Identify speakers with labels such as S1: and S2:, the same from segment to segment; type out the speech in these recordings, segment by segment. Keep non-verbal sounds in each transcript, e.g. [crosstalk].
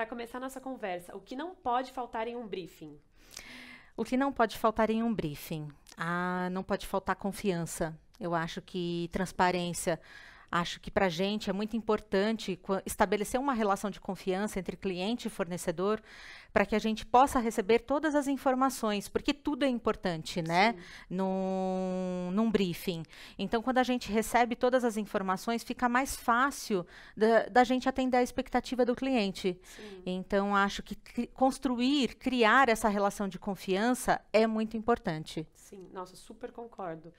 S1: para começar nossa conversa, o que não pode faltar em um briefing?
S2: O que não pode faltar em um briefing? Ah, não pode faltar confiança. Eu acho que transparência. Acho que para a gente é muito importante estabelecer uma relação de confiança entre cliente e fornecedor para que a gente possa receber todas as informações, porque tudo é importante, né? Num, num briefing. Então, quando a gente recebe todas as informações, fica mais fácil da, da gente atender a expectativa do cliente. Sim. Então, acho que cri construir, criar essa relação de confiança é muito importante.
S1: Sim, nossa, super concordo.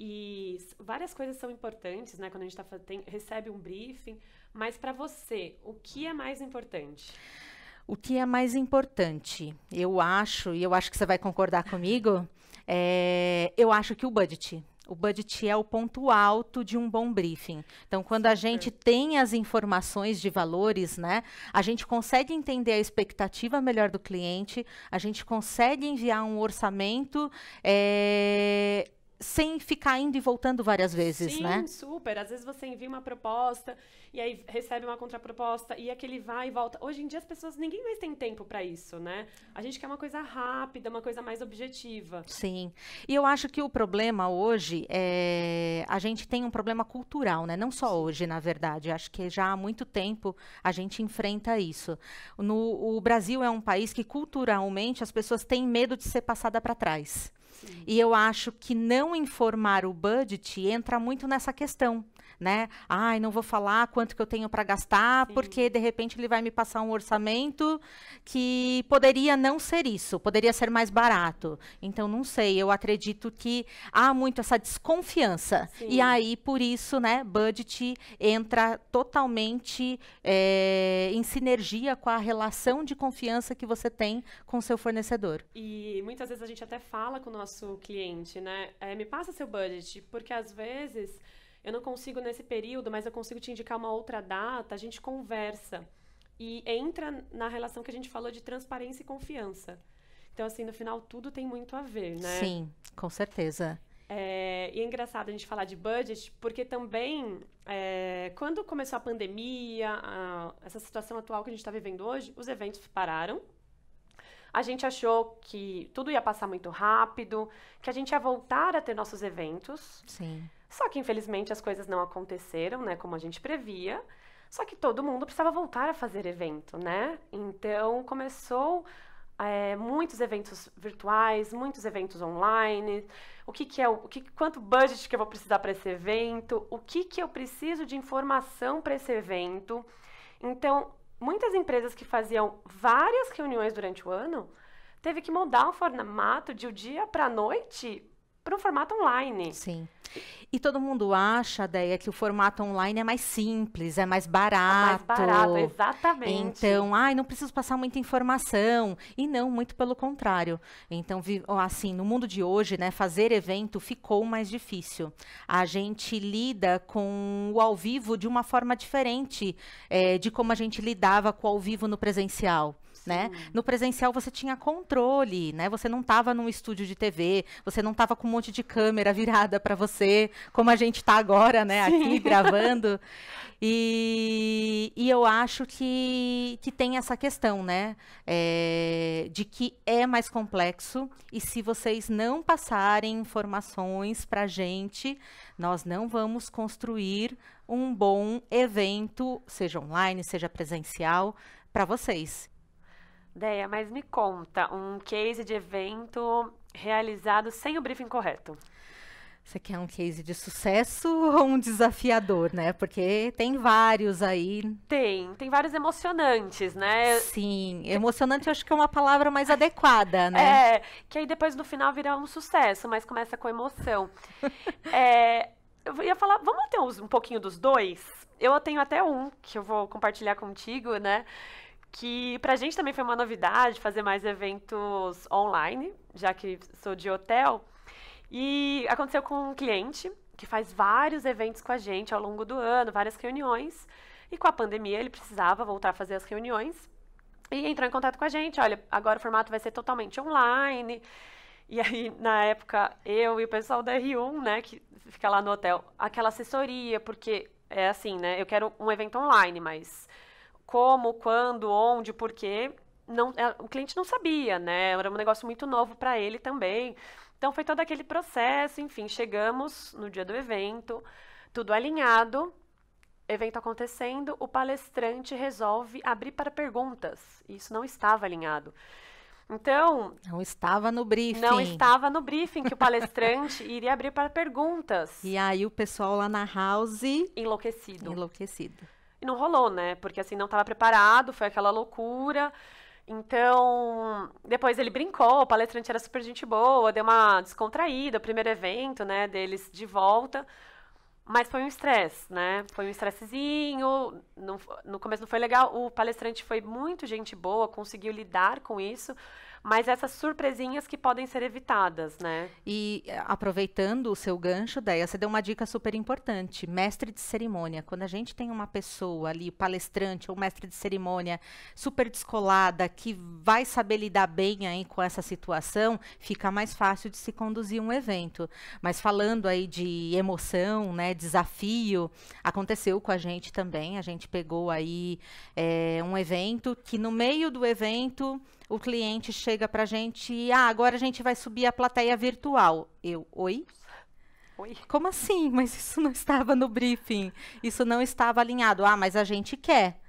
S1: E várias coisas são importantes, né? Quando a gente tá, tem, recebe um briefing. Mas para você, o que é mais importante? O que
S2: é mais importante? Eu acho, e eu acho que você vai concordar comigo, é, eu acho que o budget. O budget é o ponto alto de um bom briefing. Então, quando a gente tem as informações de valores, né, a gente consegue entender a expectativa melhor do cliente, a gente consegue enviar um orçamento é, sem ficar indo e voltando várias vezes, Sim, né? Sim,
S1: super. Às vezes você envia uma proposta e aí recebe uma contraproposta e aquele vai e volta. Hoje em dia as pessoas ninguém mais tem tempo para isso, né? A gente quer uma coisa rápida, uma coisa mais objetiva. Sim. E
S2: eu acho que o problema hoje é a gente tem um problema cultural, né? Não só hoje, na verdade. Acho que já há muito tempo a gente enfrenta isso. No o Brasil é um país que culturalmente as pessoas têm medo de ser passada para trás. Sim. E eu acho que não informar o budget entra muito nessa questão né? Ai, não vou falar quanto que eu tenho para gastar, Sim. porque de repente ele vai me passar um orçamento que poderia não ser isso, poderia ser mais barato. Então, não sei, eu acredito que há muito essa desconfiança. Sim. E aí, por isso, né, budget entra totalmente é, em sinergia com a relação de confiança que você tem com seu fornecedor.
S1: E muitas vezes a gente até fala com o nosso nosso cliente, né? É, me passa seu budget, porque às vezes eu não consigo nesse período, mas eu consigo te indicar uma outra data, a gente conversa. E entra na relação que a gente falou de transparência e confiança. Então, assim, no final, tudo tem muito a ver, né? Sim,
S2: com certeza.
S1: É, e é engraçado a gente falar de budget, porque também, é, quando começou a pandemia, a, essa situação atual que a gente está vivendo hoje, os eventos pararam, a gente achou que tudo ia passar muito rápido, que a gente ia voltar a ter nossos eventos. Sim. Só que infelizmente as coisas não aconteceram, né, como a gente previa. Só que todo mundo precisava voltar a fazer evento, né? Então começou é, muitos eventos virtuais, muitos eventos online. O que, que é o, que, quanto budget que eu vou precisar para esse evento? O que que eu preciso de informação para esse evento? Então muitas empresas que faziam várias reuniões durante o ano teve que mudar o formato de o dia para a noite para um formato online. Sim.
S2: E todo mundo acha, ideia que o formato online é mais simples, é mais barato. É mais barato, exatamente. Então, ai, não preciso passar muita informação. E não, muito pelo contrário. Então, assim, no mundo de hoje, né, fazer evento ficou mais difícil. A gente lida com o ao vivo de uma forma diferente é, de como a gente lidava com o ao vivo no presencial né? No presencial você tinha controle, né? Você não estava num estúdio de TV, você não estava com um monte de câmera virada para você, como a gente está agora, né? Aqui gravando. [laughs] E, e, eu acho que, que tem essa questão, né? É, de que é mais complexo e se vocês não passarem informações para gente, nós não vamos construir um bom evento, seja online, seja presencial, para vocês.
S1: Deia, mas me conta um case de evento realizado sem o briefing correto.
S2: Você quer é um case de sucesso [laughs] ou um desafiador, né? Porque tem vários aí.
S1: Tem, tem vários emocionantes, né? Sim,
S2: emocionante
S1: eu acho que é uma palavra mais adequada, né? É, que aí depois no final vira um sucesso, mas começa com emoção. [laughs] é, eu ia falar, vamos ter um pouquinho dos dois? Eu tenho até um que eu vou compartilhar contigo, né? que para a gente também foi uma novidade fazer mais eventos online, já que sou de hotel. E aconteceu com um cliente que faz vários eventos com a gente ao longo do ano, várias reuniões. E com a pandemia ele precisava voltar a fazer as reuniões e entrou em contato com a gente. Olha, agora o formato vai ser totalmente online. E aí, na época, eu e o pessoal da R1, né, que fica lá no hotel, aquela assessoria, porque é assim, né, eu quero um evento online, mas como, quando, onde, por quê, não, é, o cliente não sabia, né? Era um negócio muito novo para ele também. Então foi todo aquele processo, enfim, chegamos no dia do evento, tudo alinhado, evento acontecendo, o palestrante resolve abrir para perguntas. Isso não estava alinhado. Então. Não estava no briefing. Não estava no briefing que o palestrante [laughs] iria abrir para perguntas. E aí o pessoal lá na house. Enlouquecido. Enlouquecido. E não rolou, né? Porque assim, não estava preparado, foi aquela loucura. Então, depois ele brincou, o palestrante era super gente boa, deu uma descontraída, o primeiro evento, né, deles de volta. Mas foi um estresse, né? Foi um estressezinho, no começo não foi legal. O palestrante foi muito gente boa, conseguiu lidar com isso, mas essas surpresinhas que podem ser evitadas, né? E
S2: eh, aproveitando o seu gancho, Deia, você deu uma dica super importante: mestre de cerimônia. Quando a gente tem uma pessoa ali, palestrante ou mestre de cerimônia, super descolada, que vai saber lidar bem aí com essa situação, fica mais fácil de se conduzir um evento. Mas falando aí de emoção, né, desafio, aconteceu com a gente também. A gente pegou aí é, um evento que no meio do evento o cliente chega para a gente e ah, agora a gente vai subir a plateia virtual. Eu, oi? Oi? Como assim? [laughs] Mas isso não estava no briefing, isso não estava alinhado. Ah, mas a gente quer.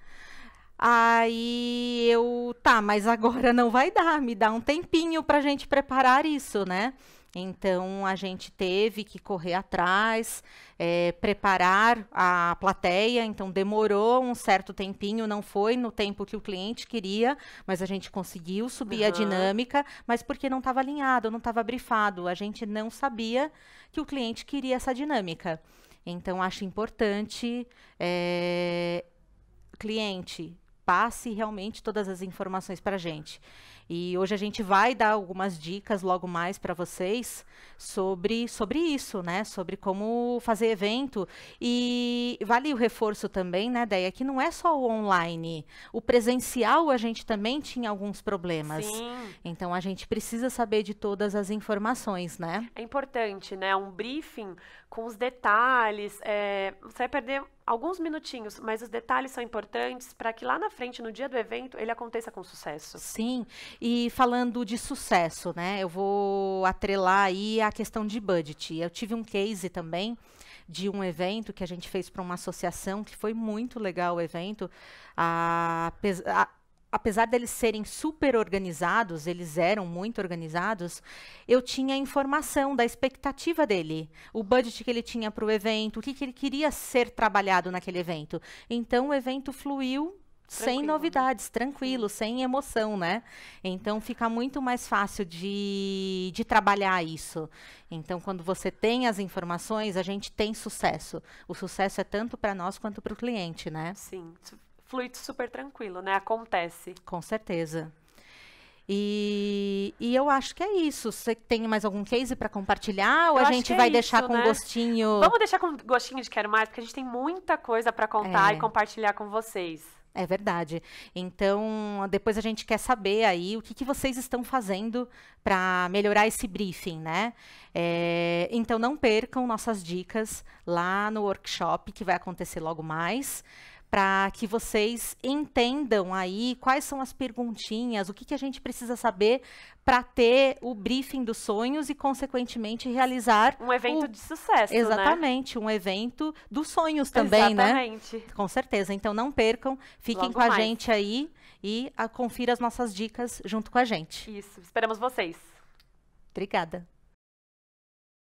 S2: Aí eu, tá, mas agora não vai dar, me dá um tempinho para a gente preparar isso, né? Então a gente teve que correr atrás, é, preparar a plateia, então demorou um certo tempinho, não foi no tempo que o cliente queria, mas a gente conseguiu subir uhum. a dinâmica, mas porque não estava alinhado, não estava brifado, a gente não sabia que o cliente queria essa dinâmica. Então acho importante é, cliente passe realmente todas as informações para a gente. E hoje a gente vai dar algumas dicas logo mais para vocês sobre, sobre isso, né? Sobre como fazer evento. E vale o reforço também, né, Deia, que não é só o online. O presencial a gente também tinha alguns problemas. Sim. Então a gente precisa saber de todas as informações, né?
S1: É importante, né? Um briefing com os detalhes. É, você vai perder alguns minutinhos, mas os detalhes são importantes para que lá na frente, no dia do evento, ele aconteça com sucesso.
S2: Sim, e falando de sucesso, né? Eu vou atrelar aí a questão de budget. Eu tive um case também de um evento que a gente fez para uma associação que foi muito legal o evento. A, a, apesar deles serem super organizados, eles eram muito organizados, eu tinha informação da expectativa dele, o budget que ele tinha para o evento, o que, que, ele queria ser trabalhado naquele evento. Então o evento fluiu tranquilo, sem né? novidades, né? tranquilo, sem emoção, né? Então fica muito mais fácil de, de trabalhar isso. Então quando você tem as informações, a gente tem sucesso. O sucesso é tanto para nós quanto para o cliente, né? Sim,
S1: flui super tranquilo, né? Acontece.
S2: Com certeza. E, e, eu acho que é isso. Você tem mais algum case para compartilhar? Eu ou a gente é vai é deixar isso, com né? gostinho? Vamos
S1: deixar com gostinho de quero mais, porque a gente tem muita coisa para contar é. e compartilhar com vocês.
S2: É verdade. Então, depois a gente quer saber aí o que, que vocês estão fazendo para melhorar esse briefing, né? É, então, não percam nossas dicas lá no workshop que vai acontecer logo mais para que vocês entendam aí quais são as perguntinhas, o que, que a gente precisa saber para ter o briefing dos sonhos e, consequentemente, realizar um evento o... de sucesso. Né? Exatamente, né? um evento dos sonhos também, né? Exatamente. né? Com certeza. Então não percam, fiquem Logo com mais. a gente aí e a, ah, confira as nossas dicas junto com a gente.
S1: Isso, esperamos vocês.
S2: Obrigada.